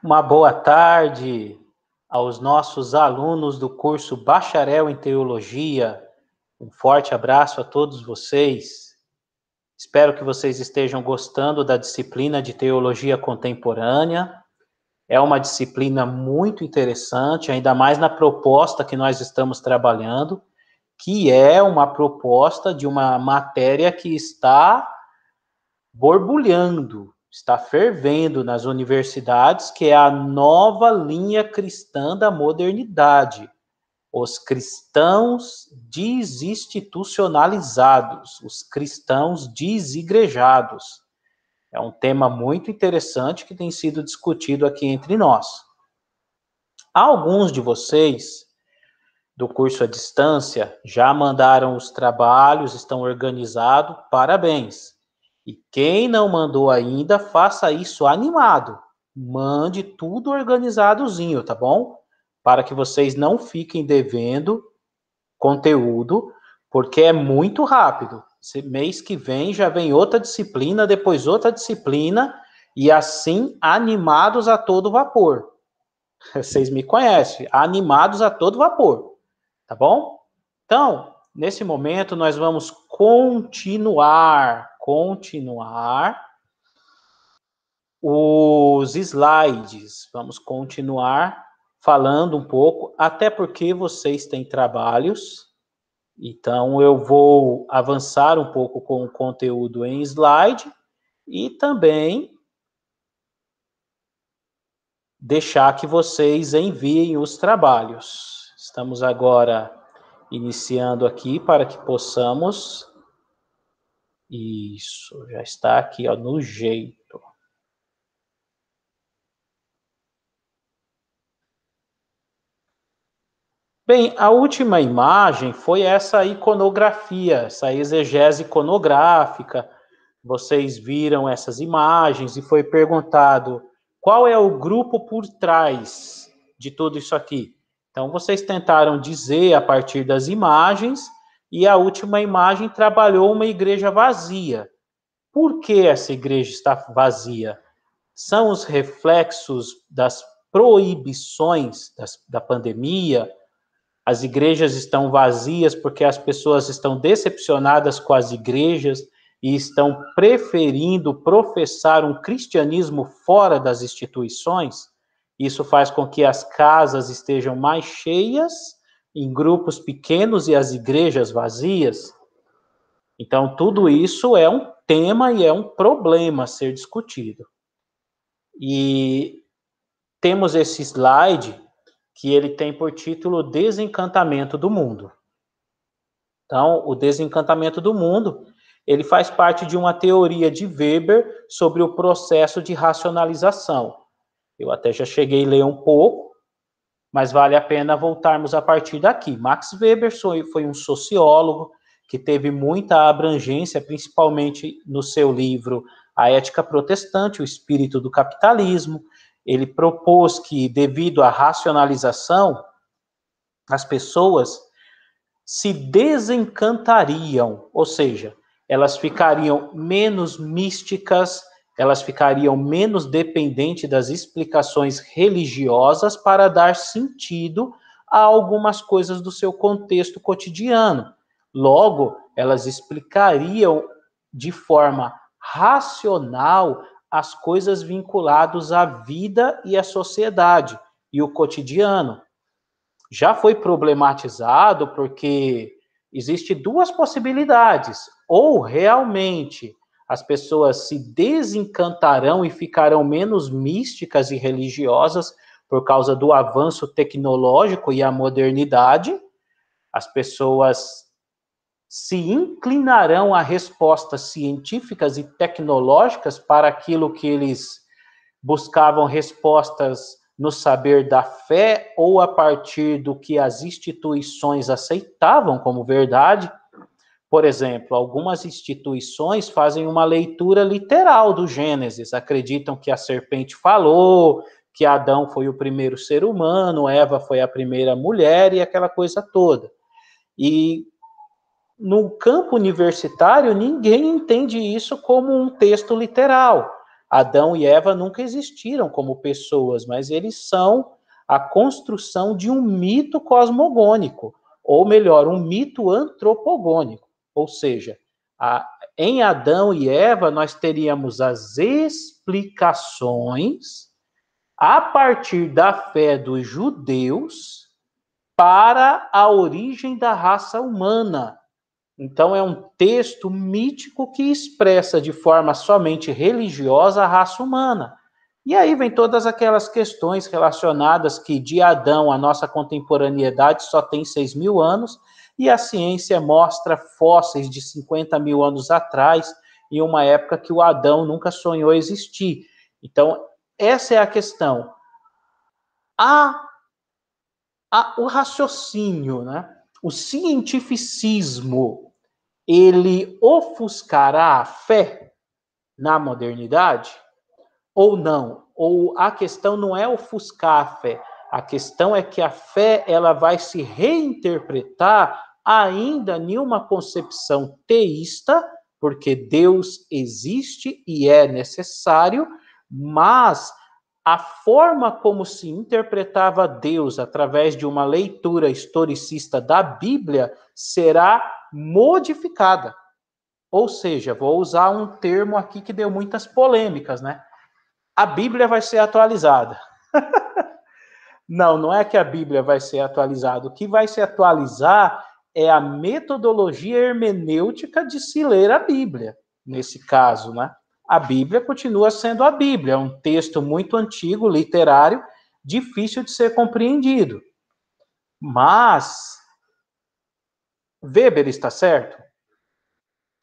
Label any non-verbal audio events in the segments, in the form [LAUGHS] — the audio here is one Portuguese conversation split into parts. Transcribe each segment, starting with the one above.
Uma boa tarde aos nossos alunos do curso Bacharel em Teologia. Um forte abraço a todos vocês. Espero que vocês estejam gostando da disciplina de Teologia Contemporânea. É uma disciplina muito interessante, ainda mais na proposta que nós estamos trabalhando, que é uma proposta de uma matéria que está borbulhando, está fervendo nas universidades, que é a nova linha cristã da modernidade. Os cristãos desinstitucionalizados, os cristãos desigrejados. É um tema muito interessante que tem sido discutido aqui entre nós. Alguns de vocês do curso à distância já mandaram os trabalhos, estão organizados, parabéns. E quem não mandou ainda, faça isso animado. Mande tudo organizadozinho, tá bom? Para que vocês não fiquem devendo conteúdo, porque é muito rápido. Esse mês que vem já vem outra disciplina, depois outra disciplina, e assim animados a todo vapor. [LAUGHS] Vocês me conhecem, animados a todo vapor, tá bom? Então, Nesse momento, nós vamos continuar, continuar os slides. Vamos continuar falando um pouco, até porque vocês têm trabalhos. Então, eu vou avançar um pouco com o conteúdo em slide e também deixar que vocês enviem os trabalhos. Estamos agora iniciando aqui para que possamos. Isso, já está aqui, ó, no jeito. Bem, a última imagem foi essa iconografia, essa exegese iconográfica. Vocês viram essas imagens e foi perguntado qual é o grupo por trás de tudo isso aqui. Então, vocês tentaram dizer a partir das imagens, e a última imagem trabalhou uma igreja vazia. Por que essa igreja está vazia? São os reflexos das proibições das, da pandemia? As igrejas estão vazias porque as pessoas estão decepcionadas com as igrejas e estão preferindo professar um cristianismo fora das instituições? Isso faz com que as casas estejam mais cheias, em grupos pequenos e as igrejas vazias. Então, tudo isso é um tema e é um problema a ser discutido. E temos esse slide que ele tem por título Desencantamento do Mundo. Então, o desencantamento do mundo, ele faz parte de uma teoria de Weber sobre o processo de racionalização. Eu até já cheguei a ler um pouco, mas vale a pena voltarmos a partir daqui. Max Weber foi um sociólogo que teve muita abrangência, principalmente no seu livro A Ética Protestante, o Espírito do Capitalismo. Ele propôs que, devido à racionalização, as pessoas se desencantariam, ou seja, elas ficariam menos místicas, elas ficariam menos dependentes das explicações religiosas para dar sentido a algumas coisas do seu contexto cotidiano. Logo, elas explicariam de forma racional as coisas vinculadas à vida e à sociedade e o cotidiano. Já foi problematizado porque existe duas possibilidades: ou realmente as pessoas se desencantarão e ficarão menos místicas e religiosas por causa do avanço tecnológico e a modernidade, as pessoas se inclinarão a respostas científicas e tecnológicas para aquilo que eles buscavam respostas no saber da fé ou a partir do que as instituições aceitavam como verdade por exemplo, algumas instituições fazem uma leitura literal do Gênesis, acreditam que a serpente falou, que Adão foi o primeiro ser humano, Eva foi a primeira mulher e aquela coisa toda. E no campo universitário, ninguém entende isso como um texto literal. Adão e Eva nunca existiram como pessoas, mas eles são a construção de um mito cosmogônico, ou melhor, um mito antropogônico. Ou seja, a, em Adão e Eva, nós teríamos as explicações a partir da fé dos judeus para a origem da raça humana. Então, é um texto mítico que expressa de forma somente religiosa a raça humana. E aí vem todas aquelas questões relacionadas que de Adão, a nossa contemporaneidade só tem 6 mil anos, e a ciência mostra fósseis de 50 mil anos atrás, em uma época que o Adão nunca sonhou existir. Então, essa é a questão. A, a, o raciocínio, né? o cientificismo, ele ofuscará a fé na modernidade? Ou não? Ou a questão não é ofuscar a fé, a questão é que a fé ela vai se reinterpretar ainda nenhuma concepção teísta, porque Deus existe e é necessário, mas a forma como se interpretava Deus através de uma leitura historicista da Bíblia será modificada. Ou seja, vou usar um termo aqui que deu muitas polêmicas, né? A Bíblia vai ser atualizada. [LAUGHS] não, não é que a Bíblia vai ser atualizada. O que vai se atualizar é a metodologia hermenêutica de se ler a Bíblia, nesse caso, né? A Bíblia continua sendo a Bíblia, é um texto muito antigo, literário, difícil de ser compreendido. Mas Weber está certo?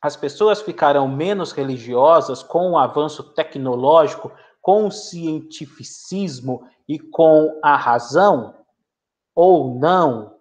As pessoas ficarão menos religiosas com o avanço tecnológico, com o cientificismo e com a razão? Ou não?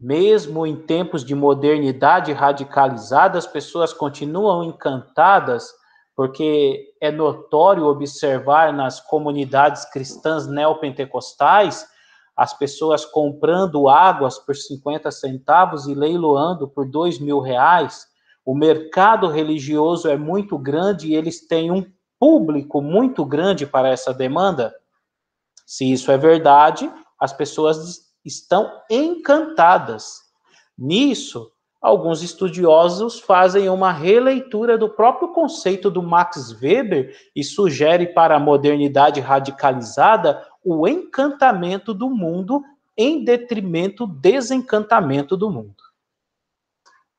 Mesmo em tempos de modernidade radicalizada, as pessoas continuam encantadas, porque é notório observar nas comunidades cristãs neopentecostais as pessoas comprando águas por 50 centavos e leiloando por dois mil reais. O mercado religioso é muito grande e eles têm um público muito grande para essa demanda. Se isso é verdade, as pessoas estão encantadas. Nisso, alguns estudiosos fazem uma releitura do próprio conceito do Max Weber e sugere para a modernidade radicalizada o encantamento do mundo em detrimento do desencantamento do mundo.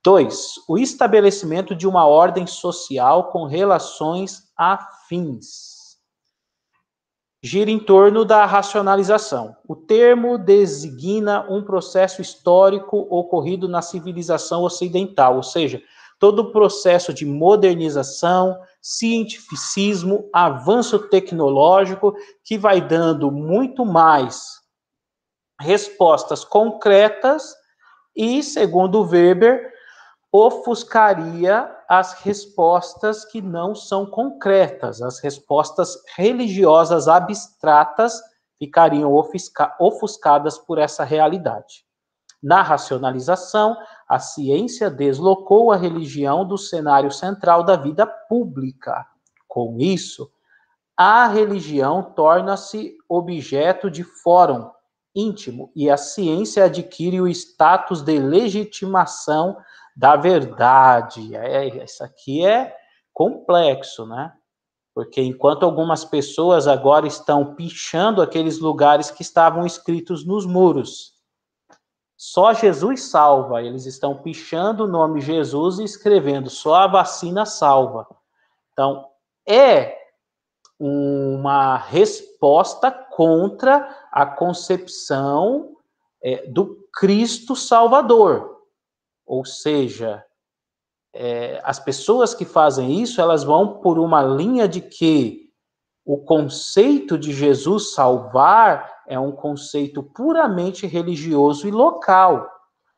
2. O estabelecimento de uma ordem social com relações afins gira em torno da racionalização. O termo designa um processo histórico ocorrido na civilização ocidental, ou seja, todo o processo de modernização, cientificismo, avanço tecnológico que vai dando muito mais respostas concretas e, segundo Weber, ofuscaria as respostas que não são concretas, as respostas religiosas abstratas ficariam ofusca ofuscadas por essa realidade. Na racionalização, a ciência deslocou a religião do cenário central da vida pública. Com isso, a religião torna-se objeto de fórum íntimo e a ciência adquire o status de legitimação da verdade. É, é, isso aqui é complexo, né? Porque enquanto algumas pessoas agora estão pichando aqueles lugares que estavam escritos nos muros, só Jesus salva. Eles estão pichando o nome Jesus e escrevendo só a vacina salva. Então, é uma resposta contra a concepção é, do Cristo Salvador. Ou seja, é, as pessoas que fazem isso, elas vão por uma linha de que o conceito de Jesus salvar é um conceito puramente religioso e local.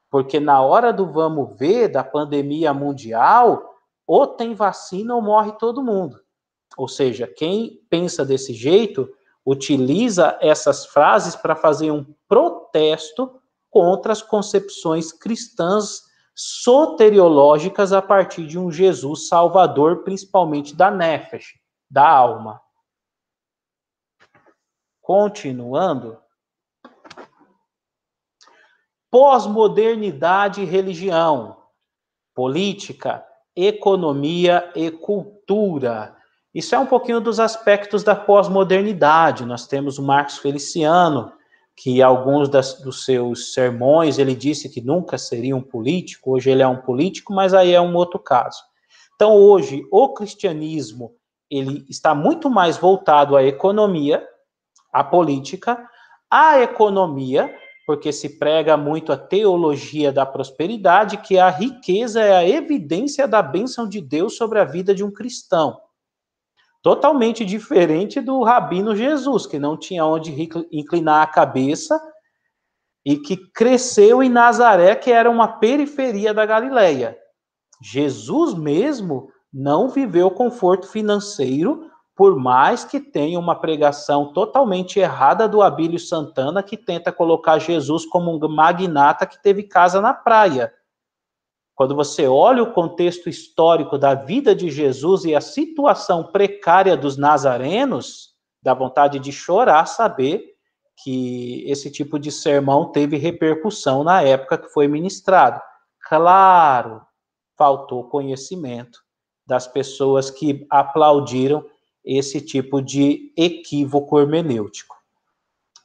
Porque na hora do vamos ver da pandemia mundial, ou tem vacina ou morre todo mundo. Ou seja, quem pensa desse jeito utiliza essas frases para fazer um protesto contra as concepções cristãs soteriológicas a partir de um Jesus salvador, principalmente da nefesh, da alma. Continuando. Pós-modernidade e religião, política, economia e cultura. Isso é um pouquinho dos aspectos da pós-modernidade. Nós temos o Marx Feliciano, que alguns das, dos seus sermões ele disse que nunca seria um político, hoje ele é um político, mas aí é um outro caso. Então, hoje, o cristianismo ele está muito mais voltado à economia, à política, à economia, porque se prega muito a teologia da prosperidade, que é a riqueza é a evidência da bênção de Deus sobre a vida de um cristão totalmente diferente do Rabino Jesus, que não tinha onde inclinar a cabeça e que cresceu em Nazaré, que era uma periferia da Galileia. Jesus mesmo não viveu conforto financeiro, por mais que tenha uma pregação totalmente errada do Abílio Santana, que tenta colocar Jesus como um magnata que teve casa na praia. Quando você olha o contexto histórico da vida de Jesus e a situação precária dos nazarenos, dá vontade de chorar saber que esse tipo de sermão teve repercussão na época que foi ministrado. Claro, faltou conhecimento das pessoas que aplaudiram esse tipo de equívoco hermenêutico.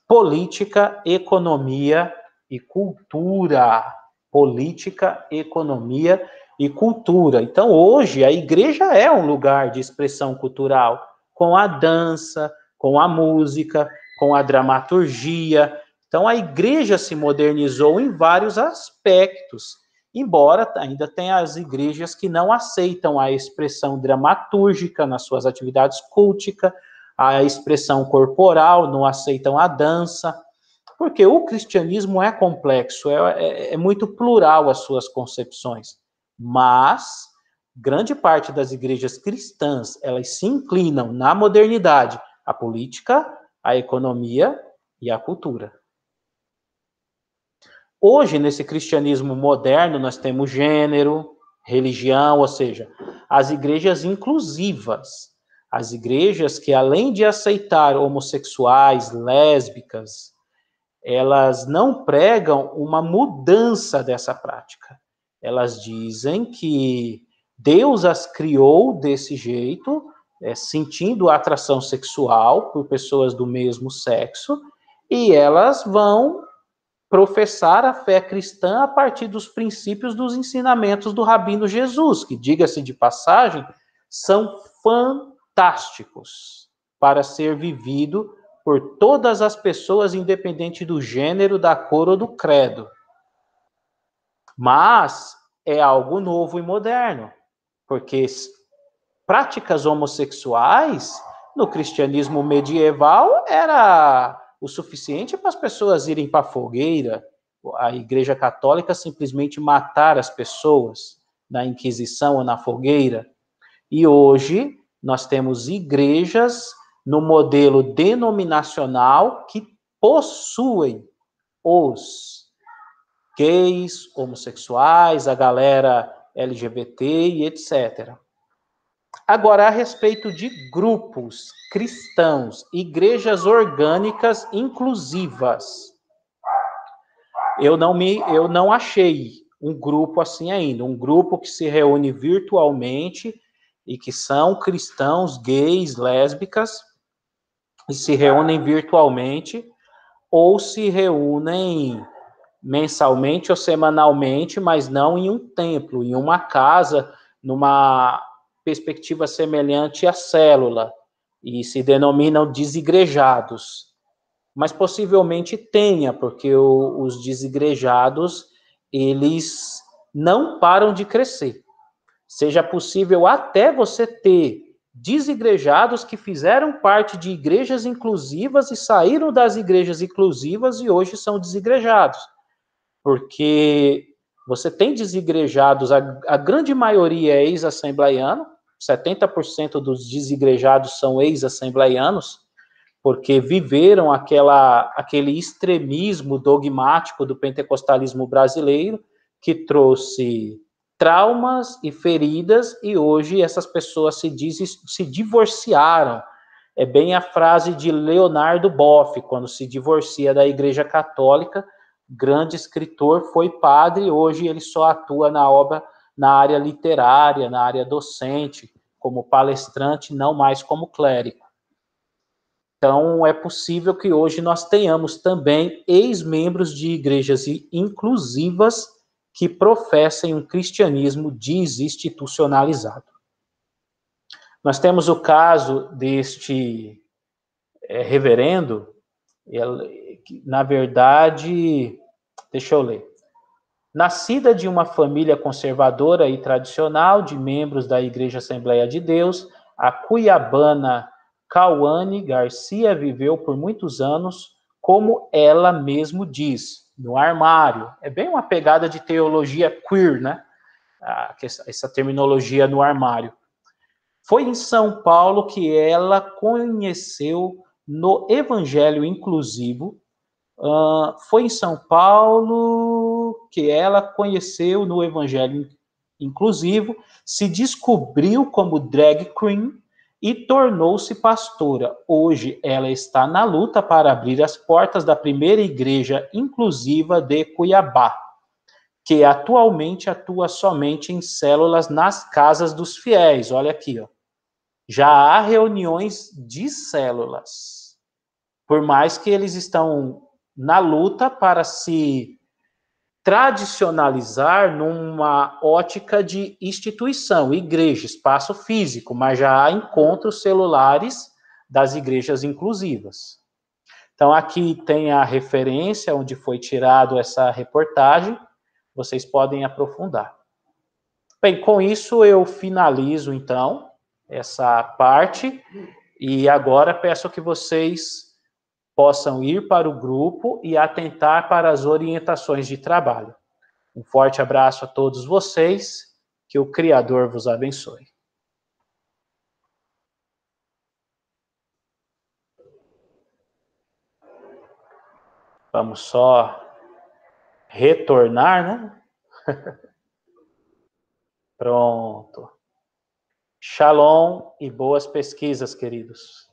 Política, economia e cultura política, economia e cultura. Então, hoje, a igreja é um lugar de expressão cultural, com a dança, com a música, com a dramaturgia. Então, a igreja se modernizou em vários aspectos, embora ainda tenha as igrejas que não aceitam a expressão dramatúrgica nas suas atividades culticas, a expressão corporal, não aceitam a dança, porque o cristianismo é complexo, é, é, é muito plural as suas concepções, mas grande parte das igrejas cristãs, elas se inclinam na modernidade, a política, a economia e a cultura. Hoje, nesse cristianismo moderno, nós temos gênero, religião, ou seja, as igrejas inclusivas, as igrejas que, além de aceitar homossexuais, lésbicas, elas não pregam uma mudança dessa prática. Elas dizem que Deus as criou desse jeito, é, sentindo atração sexual por pessoas do mesmo sexo, e elas vão professar a fé cristã a partir dos princípios dos ensinamentos do Rabino Jesus, que, diga-se de passagem, são fantásticos para ser vivido por todas as pessoas, independente do gênero, da cor ou do credo. Mas é algo novo e moderno, porque práticas homossexuais no cristianismo medieval era o suficiente para as pessoas irem para a fogueira, a Igreja Católica simplesmente matar as pessoas na Inquisição ou na fogueira. E hoje nós temos igrejas no modelo denominacional que possuem os gays, homossexuais, a galera LGBT e etc. Agora, a respeito de grupos cristãos, igrejas orgânicas inclusivas, eu não me, eu não achei um grupo assim ainda, um grupo que se reúne virtualmente e que são cristãos, gays, lésbicas, e se reúnem virtualmente ou se reúnem mensalmente ou semanalmente, mas não em um templo, em uma casa, numa perspectiva semelhante à célula, e se denominam desigrejados. Mas possivelmente tenha, porque o, os desigrejados, eles não param de crescer. Seja possível até você ter desigrejados que fizeram parte de igrejas inclusivas e saíram das igrejas inclusivas e hoje são desigrejados. Porque você tem desigrejados, a, a grande maioria é ex-assembleiano, 70% dos desigrejados são ex-assembleianos, porque viveram aquela, aquele extremismo dogmático do pentecostalismo brasileiro que trouxe traumas e feridas, e hoje essas pessoas se, dizem, se divorciaram. É bem a frase de Leonardo Boff, quando se divorcia da Igreja Católica, grande escritor, foi padre, hoje ele só atua na obra, na área literária, na área docente, como palestrante, não mais como clérigo. Então, é possível que hoje nós tenhamos também ex-membros de igrejas inclusivas que professem um cristianismo desinstitucionalizado. Nós temos o caso deste é, reverendo, ele, na verdade, deixa eu ler. Nascida de uma família conservadora e tradicional de membros da Igreja Assembleia de Deus, a cuiabana Cauane Garcia viveu por muitos anos, como ela mesmo diz, no armário. É bem uma pegada de teologia queer, né? Ah, essa terminologia no armário. Foi em São Paulo que ela conheceu no Evangelho Inclusivo. Uh, foi em São Paulo que ela conheceu no Evangelho Inclusivo, se descobriu como drag queen e tornou-se pastora. Hoje ela está na luta para abrir as portas da primeira igreja inclusiva de Cuiabá, que atualmente atua somente em células nas casas dos fiéis. Olha aqui, ó. Já há reuniões de células. Por mais que eles estão na luta para se tradicionalizar numa ótica de instituição, igreja, espaço físico, mas já há encontros celulares das igrejas inclusivas. Então, aqui tem a referência onde foi tirado essa reportagem, vocês podem aprofundar. Bem, com isso eu finalizo, então, essa parte, e agora peço que vocês possam ir para o grupo e atentar para as orientações de trabalho. Um forte abraço a todos vocês, que o Criador vos abençoe. Vamos só retornar, né? [LAUGHS] Pronto. Shalom e boas pesquisas, queridos.